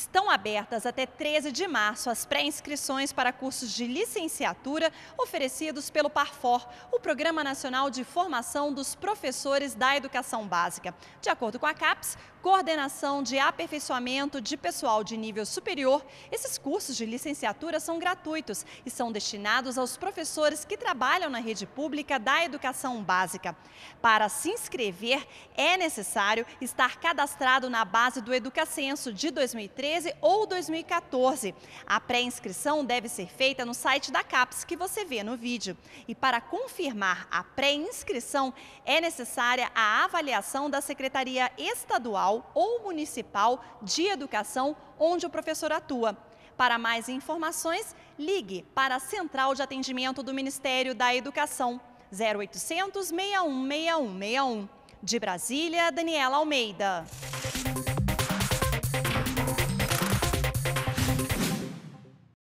Estão abertas até 13 de março as pré-inscrições para cursos de licenciatura oferecidos pelo PARFOR, o Programa Nacional de Formação dos Professores da Educação Básica. De acordo com a CAPES, coordenação de aperfeiçoamento de pessoal de nível superior, esses cursos de licenciatura são gratuitos e são destinados aos professores que trabalham na rede pública da educação básica. Para se inscrever, é necessário estar cadastrado na base do Educacenso de 2013 2013 ou 2014. A pré-inscrição deve ser feita no site da CAPES, que você vê no vídeo. E para confirmar a pré-inscrição, é necessária a avaliação da Secretaria Estadual ou Municipal de Educação, onde o professor atua. Para mais informações, ligue para a Central de Atendimento do Ministério da Educação, 0800 616161. De Brasília, Daniela Almeida.